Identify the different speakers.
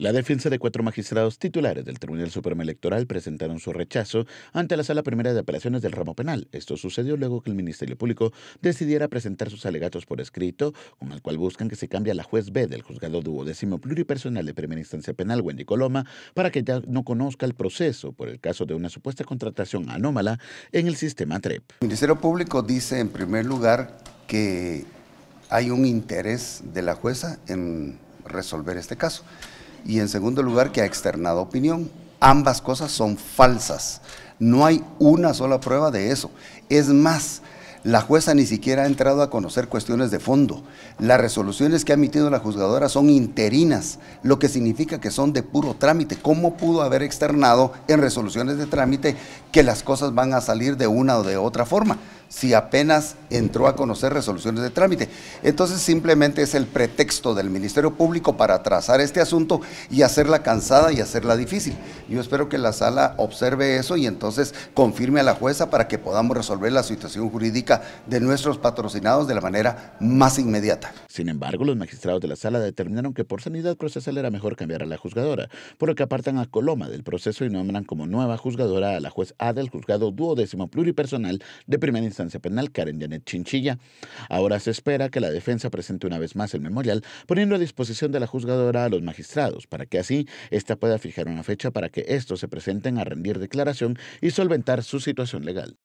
Speaker 1: La defensa de cuatro magistrados titulares del Tribunal Supremo Electoral presentaron su rechazo ante la Sala Primera de Apelaciones del Ramo Penal. Esto sucedió luego que el Ministerio Público decidiera presentar sus alegatos por escrito, con el cual buscan que se cambie a la juez B del Juzgado Duodécimo Pluripersonal de Primera Instancia Penal, Wendy Coloma, para que ya no conozca el proceso por el caso de una supuesta contratación anómala en el sistema TREP. El Ministerio Público dice,
Speaker 2: en primer lugar, que hay un interés de la jueza en resolver este caso y en segundo lugar que ha externado opinión. Ambas cosas son falsas. No hay una sola prueba de eso. Es más, la jueza ni siquiera ha entrado a conocer cuestiones de fondo. Las resoluciones que ha emitido la juzgadora son interinas, lo que significa que son de puro trámite. ¿Cómo pudo haber externado en resoluciones de trámite que las cosas van a salir de una o de otra forma? si apenas entró a conocer resoluciones de trámite. Entonces simplemente es el pretexto del Ministerio Público para trazar este asunto y hacerla cansada y hacerla difícil. Yo espero que la sala observe eso y entonces confirme a la jueza para que podamos resolver la situación jurídica de nuestros patrocinados de la manera más inmediata. Sin embargo, los magistrados de la sala determinaron
Speaker 1: que por sanidad procesal era mejor cambiar a la juzgadora, por lo que apartan a Coloma del proceso y nombran como nueva juzgadora a la juez A del juzgado duodécimo pluripersonal de primera instancia penal Karen Janet Chinchilla. Ahora se espera que la defensa presente una vez más el memorial, poniendo a disposición de la juzgadora a los magistrados, para que así ésta pueda fijar una fecha para que estos se presenten a rendir declaración y solventar su situación legal.